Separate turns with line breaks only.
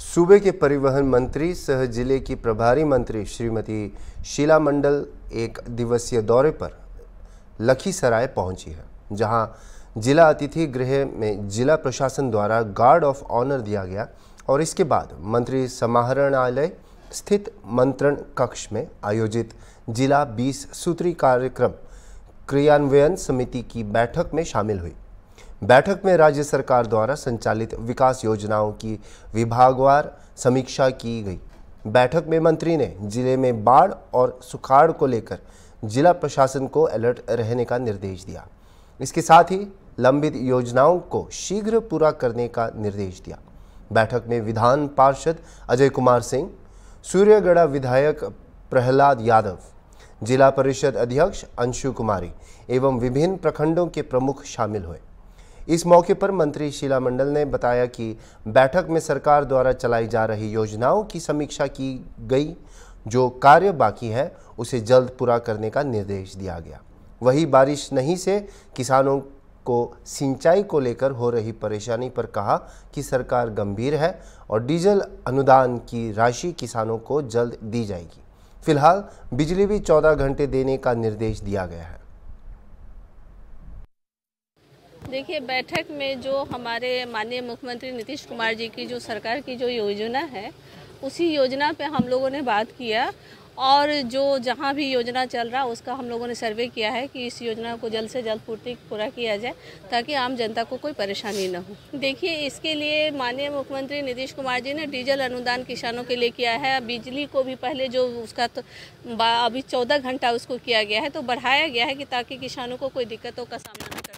सूबे के परिवहन मंत्री सह जिले की प्रभारी मंत्री श्रीमती शीला मंडल एक दिवसीय दौरे पर लखीसराय पहुंची है जहां जिला अतिथि गृह में जिला प्रशासन द्वारा गार्ड ऑफ ऑनर दिया गया और इसके बाद मंत्री समाहरणालय स्थित मंत्रण कक्ष में आयोजित जिला 20 सूत्री कार्यक्रम क्रियान्वयन समिति की बैठक में शामिल हुई बैठक में राज्य सरकार द्वारा संचालित विकास योजनाओं की विभागवार समीक्षा की गई बैठक में मंत्री ने जिले में बाढ़ और सुखाड़ को लेकर जिला प्रशासन को अलर्ट रहने का निर्देश दिया इसके साथ ही लंबित योजनाओं को शीघ्र पूरा करने का निर्देश दिया बैठक में विधान पार्षद अजय कुमार सिंह सूर्यगढ़ा विधायक प्रहलाद यादव जिला परिषद अध्यक्ष अंशु कुमारी एवं विभिन्न प्रखंडों के प्रमुख शामिल हुए इस मौके पर मंत्री शीला मंडल ने बताया कि बैठक में सरकार द्वारा चलाई जा रही योजनाओं की समीक्षा की गई जो कार्य बाकी है उसे जल्द पूरा करने का निर्देश दिया गया वही बारिश नहीं से किसानों को सिंचाई को लेकर हो रही परेशानी पर कहा कि सरकार गंभीर है और डीजल अनुदान की राशि किसानों को जल्द दी जाएगी फिलहाल बिजली भी 14 घंटे देने का निर्देश दिया गया है
देखिए बैठक में जो हमारे माननीय मुख्यमंत्री नीतीश कुमार जी की जो सरकार की जो योजना है उसी योजना पे हम लोगों ने बात किया और जो जहाँ भी योजना चल रहा उसका हम लोगों ने सर्वे किया है कि इस योजना को जल्द से जल्द पूर्ति पूरा किया जाए ताकि आम जनता को कोई परेशानी न हो देखिए इसके लिए माननीय मुख्यमंत्री नीतीश कुमार जी ने डीजल अनुदान किसानों के लिए किया है बिजली को भी पहले जो उसका तो अभी चौदह घंटा उसको किया गया है तो बढ़ाया गया है कि ताकि किसानों को कोई दिक्कतों का सामना